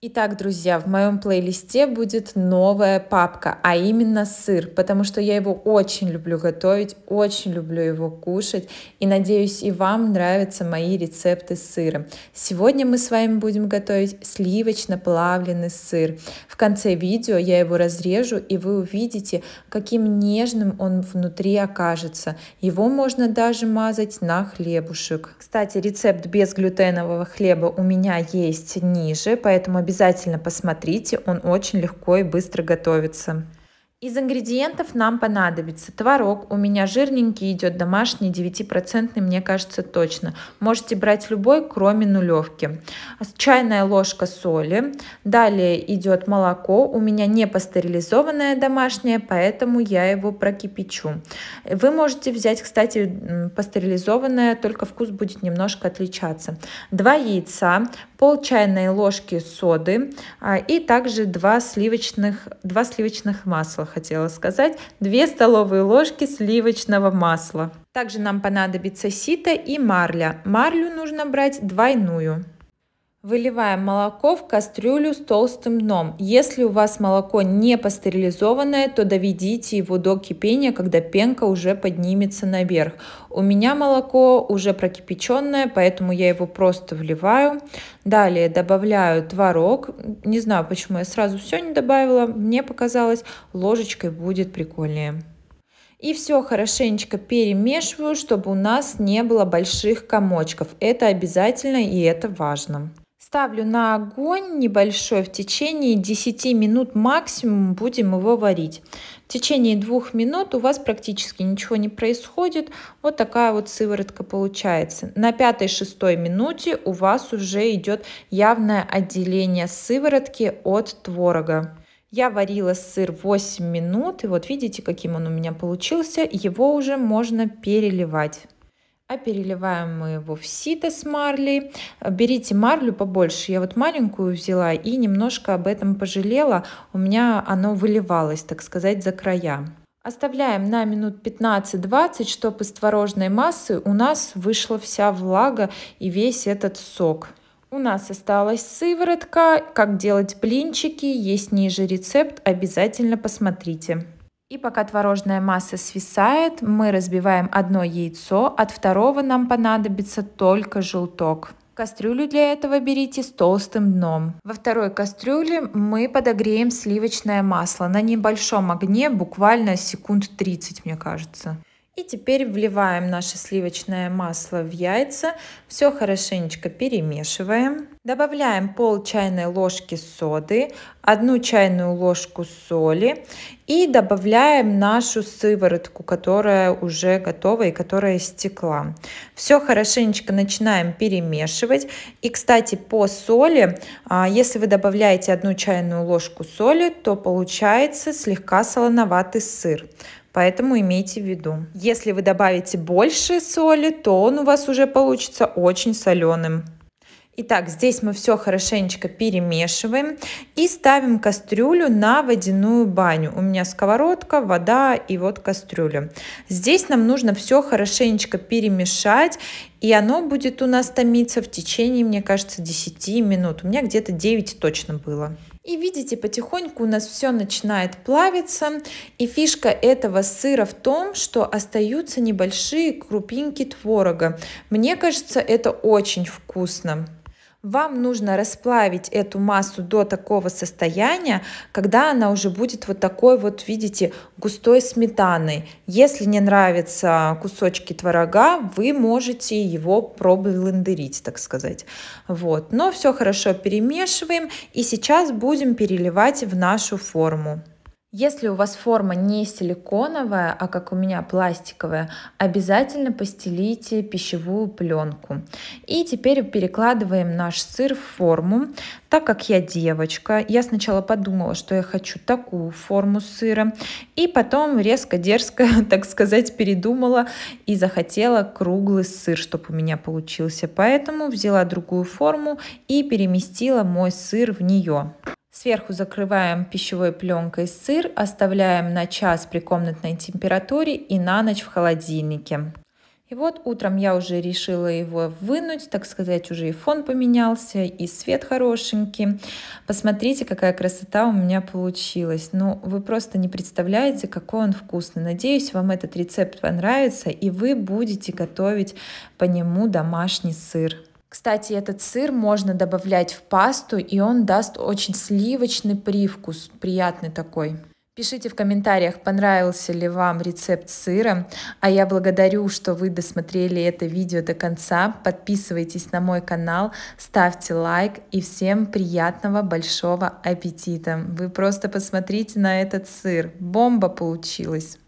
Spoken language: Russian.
Итак, друзья, в моем плейлисте будет новая папка, а именно сыр, потому что я его очень люблю готовить, очень люблю его кушать и надеюсь и вам нравятся мои рецепты с сыром. Сегодня мы с вами будем готовить сливочно-плавленый сыр. В конце видео я его разрежу и вы увидите, каким нежным он внутри окажется. Его можно даже мазать на хлебушек. Кстати, рецепт без глютенового хлеба у меня есть ниже, поэтому обязательно посмотрите, он очень легко и быстро готовится. Из ингредиентов нам понадобится творог, у меня жирненький идет домашний, 9% мне кажется точно. Можете брать любой, кроме нулевки. Чайная ложка соли, далее идет молоко, у меня не пастерилизованное домашнее, поэтому я его прокипячу. Вы можете взять, кстати, пастерилизованное, только вкус будет немножко отличаться. Два яйца, пол чайной ложки соды а, и также два сливочных, два сливочных масла хотела сказать, 2 столовые ложки сливочного масла. Также нам понадобится сито и марля. Марлю нужно брать двойную. Выливаем молоко в кастрюлю с толстым дном. Если у вас молоко не пастеризованное, то доведите его до кипения, когда пенка уже поднимется наверх. У меня молоко уже прокипяченное, поэтому я его просто вливаю. Далее добавляю творог. Не знаю, почему я сразу все не добавила. Мне показалось, ложечкой будет прикольнее. И все хорошенечко перемешиваю, чтобы у нас не было больших комочков. Это обязательно и это важно. Ставлю на огонь небольшой в течение 10 минут максимум будем его варить. В течение двух минут у вас практически ничего не происходит. Вот такая вот сыворотка получается. На 5-6 минуте у вас уже идет явное отделение сыворотки от творога. Я варила сыр 8 минут, и вот видите, каким он у меня получился. Его уже можно переливать. А переливаем мы его в сито с марлей. Э, берите марлю побольше. Я вот маленькую взяла и немножко об этом пожалела. У меня оно выливалось, так сказать, за края. Оставляем на минут 15-20, чтобы из творожной массы у нас вышла вся влага и весь этот сок. У нас осталась сыворотка. Как делать блинчики, есть ниже рецепт, обязательно посмотрите. И пока творожная масса свисает, мы разбиваем одно яйцо, от второго нам понадобится только желток. Кастрюлю для этого берите с толстым дном. Во второй кастрюле мы подогреем сливочное масло на небольшом огне, буквально секунд 30, мне кажется. И теперь вливаем наше сливочное масло в яйца, все хорошенечко перемешиваем. Добавляем пол чайной ложки соды, одну чайную ложку соли и добавляем нашу сыворотку, которая уже готова и которая стекла. Все хорошенечко начинаем перемешивать. И, кстати, по соли, а, если вы добавляете одну чайную ложку соли, то получается слегка солоноватый сыр. Поэтому имейте в виду. Если вы добавите больше соли, то он у вас уже получится очень соленым. Итак, здесь мы все хорошенечко перемешиваем и ставим кастрюлю на водяную баню. У меня сковородка, вода и вот кастрюля. Здесь нам нужно все хорошенечко перемешать, и оно будет у нас томиться в течение, мне кажется, 10 минут. У меня где-то 9 точно было. И видите, потихоньку у нас все начинает плавиться. И фишка этого сыра в том, что остаются небольшие крупинки творога. Мне кажется, это очень вкусно. Вам нужно расплавить эту массу до такого состояния, когда она уже будет вот такой вот, видите, густой сметаной. Если не нравятся кусочки творога, вы можете его проблендерить, так сказать. Вот. Но все хорошо перемешиваем и сейчас будем переливать в нашу форму. Если у вас форма не силиконовая, а как у меня пластиковая, обязательно постелите пищевую пленку. И теперь перекладываем наш сыр в форму. Так как я девочка, я сначала подумала, что я хочу такую форму сыра, и потом резко-дерзко, так сказать, передумала и захотела круглый сыр, чтобы у меня получился. Поэтому взяла другую форму и переместила мой сыр в нее. Сверху закрываем пищевой пленкой сыр, оставляем на час при комнатной температуре и на ночь в холодильнике. И вот утром я уже решила его вынуть, так сказать, уже и фон поменялся, и свет хорошенький. Посмотрите, какая красота у меня получилась. Ну, вы просто не представляете, какой он вкусный. Надеюсь, вам этот рецепт понравится, и вы будете готовить по нему домашний сыр. Кстати, этот сыр можно добавлять в пасту, и он даст очень сливочный привкус, приятный такой. Пишите в комментариях, понравился ли вам рецепт сыра. А я благодарю, что вы досмотрели это видео до конца. Подписывайтесь на мой канал, ставьте лайк и всем приятного большого аппетита. Вы просто посмотрите на этот сыр. Бомба получилась!